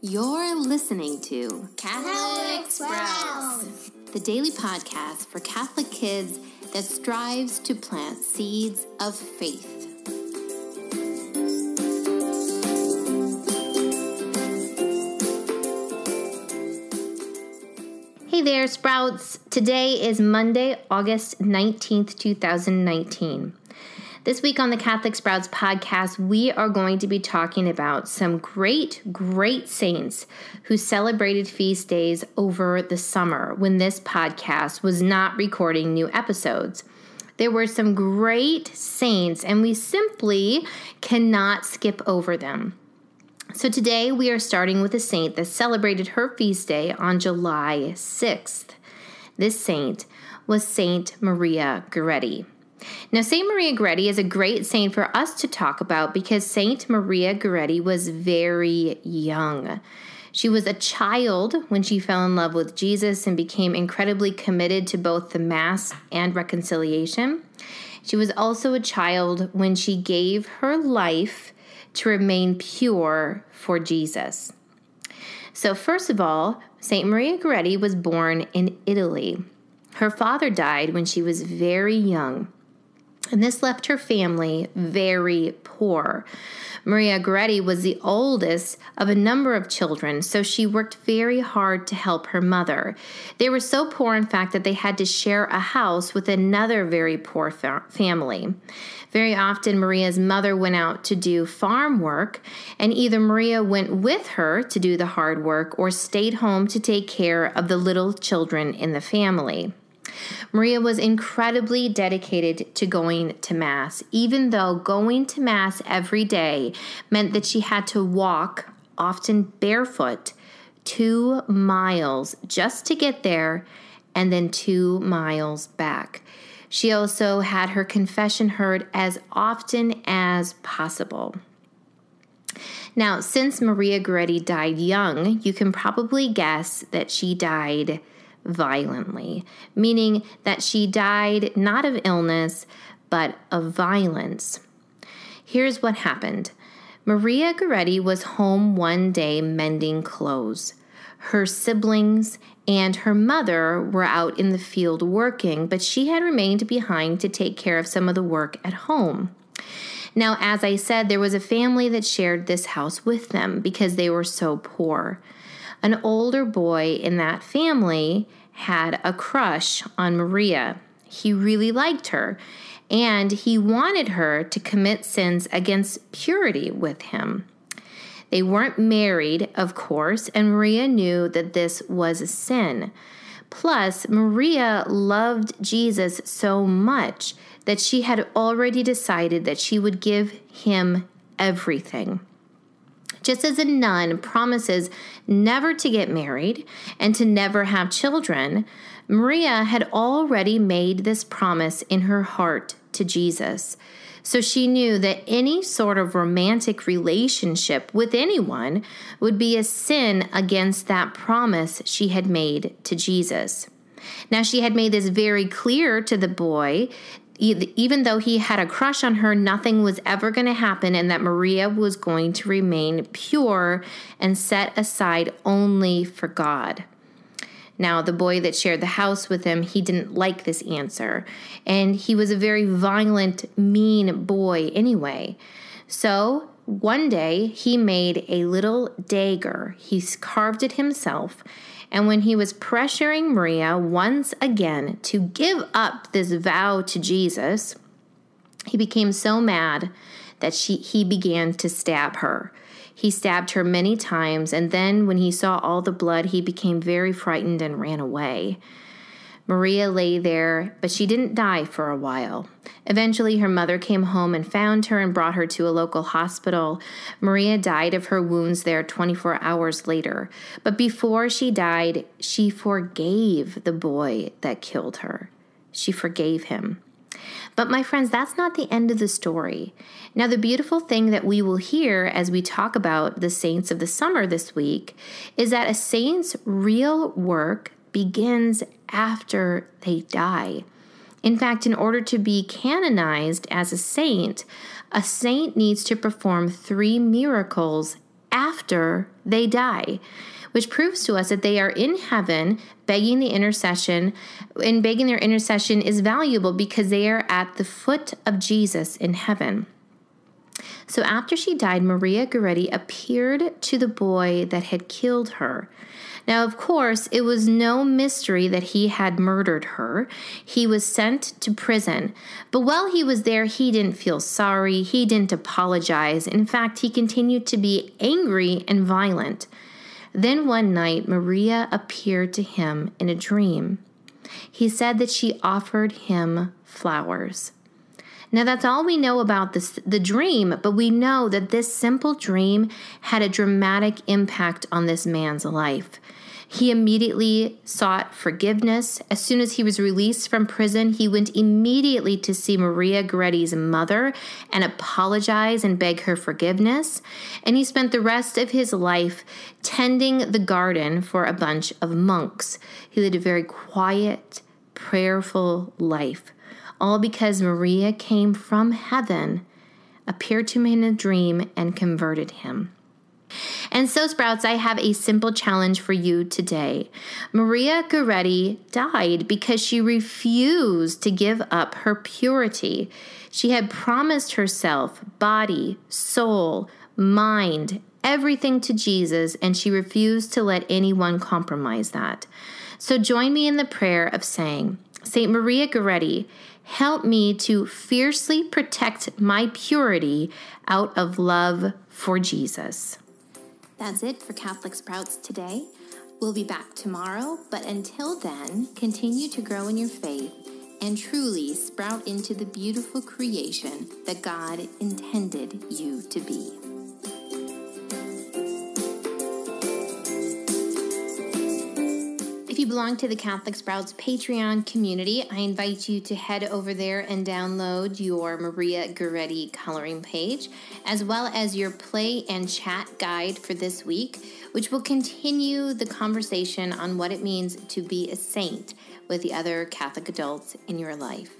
You're listening to Catholic Sprouts, the daily podcast for Catholic kids that strives to plant seeds of faith. Hey there, Sprouts! Today is Monday, August 19th, 2019. This week on the Catholic Sprouts podcast, we are going to be talking about some great, great saints who celebrated feast days over the summer when this podcast was not recording new episodes. There were some great saints, and we simply cannot skip over them. So today we are starting with a saint that celebrated her feast day on July 6th. This saint was Saint Maria Goretti. Now, St. Maria Goretti is a great saint for us to talk about because St. Maria Goretti was very young. She was a child when she fell in love with Jesus and became incredibly committed to both the Mass and reconciliation. She was also a child when she gave her life to remain pure for Jesus. So, first of all, St. Maria Goretti was born in Italy. Her father died when she was very young. And this left her family very poor. Maria Gretti was the oldest of a number of children, so she worked very hard to help her mother. They were so poor, in fact, that they had to share a house with another very poor fa family. Very often, Maria's mother went out to do farm work, and either Maria went with her to do the hard work or stayed home to take care of the little children in the family. Maria was incredibly dedicated to going to Mass, even though going to Mass every day meant that she had to walk, often barefoot, two miles just to get there and then two miles back. She also had her confession heard as often as possible. Now, since Maria Goretti died young, you can probably guess that she died violently, meaning that she died not of illness, but of violence. Here's what happened Maria Goretti was home one day mending clothes. Her siblings and her mother were out in the field working, but she had remained behind to take care of some of the work at home. Now, as I said, there was a family that shared this house with them because they were so poor. An older boy in that family had a crush on Maria. He really liked her, and he wanted her to commit sins against purity with him. They weren't married, of course, and Maria knew that this was a sin. Plus, Maria loved Jesus so much that she had already decided that she would give him everything just as a nun promises never to get married and to never have children, Maria had already made this promise in her heart to Jesus. So she knew that any sort of romantic relationship with anyone would be a sin against that promise she had made to Jesus. Now, she had made this very clear to the boy even though he had a crush on her, nothing was ever going to happen, and that Maria was going to remain pure and set aside only for God. Now, the boy that shared the house with him, he didn't like this answer, and he was a very violent, mean boy anyway. So, one day he made a little dagger. He carved it himself and when he was pressuring Maria once again to give up this vow to Jesus, he became so mad that she, he began to stab her. He stabbed her many times, and then when he saw all the blood, he became very frightened and ran away. Maria lay there, but she didn't die for a while. Eventually, her mother came home and found her and brought her to a local hospital. Maria died of her wounds there 24 hours later. But before she died, she forgave the boy that killed her. She forgave him. But, my friends, that's not the end of the story. Now, the beautiful thing that we will hear as we talk about the saints of the summer this week is that a saint's real work begins after they die. In fact, in order to be canonized as a saint, a saint needs to perform three miracles after they die, which proves to us that they are in heaven begging the intercession, and begging their intercession is valuable because they are at the foot of Jesus in heaven. So after she died, Maria Goretti appeared to the boy that had killed her. Now, of course, it was no mystery that he had murdered her. He was sent to prison. But while he was there, he didn't feel sorry. He didn't apologize. In fact, he continued to be angry and violent. Then one night, Maria appeared to him in a dream. He said that she offered him flowers. Now, that's all we know about this, the dream, but we know that this simple dream had a dramatic impact on this man's life. He immediately sought forgiveness. As soon as he was released from prison, he went immediately to see Maria Goretti's mother and apologize and beg her forgiveness. And he spent the rest of his life tending the garden for a bunch of monks. He led a very quiet, prayerful life all because Maria came from heaven, appeared to him in a dream, and converted him. And so, Sprouts, I have a simple challenge for you today. Maria Goretti died because she refused to give up her purity. She had promised herself body, soul, mind, everything to Jesus, and she refused to let anyone compromise that. So, join me in the prayer of saying, St. Maria Goretti, Help me to fiercely protect my purity out of love for Jesus. That's it for Catholic Sprouts today. We'll be back tomorrow, but until then, continue to grow in your faith and truly sprout into the beautiful creation that God intended you to be. If you belong to the Catholic Sprouts Patreon community, I invite you to head over there and download your Maria Goretti coloring page, as well as your play and chat guide for this week, which will continue the conversation on what it means to be a saint with the other Catholic adults in your life.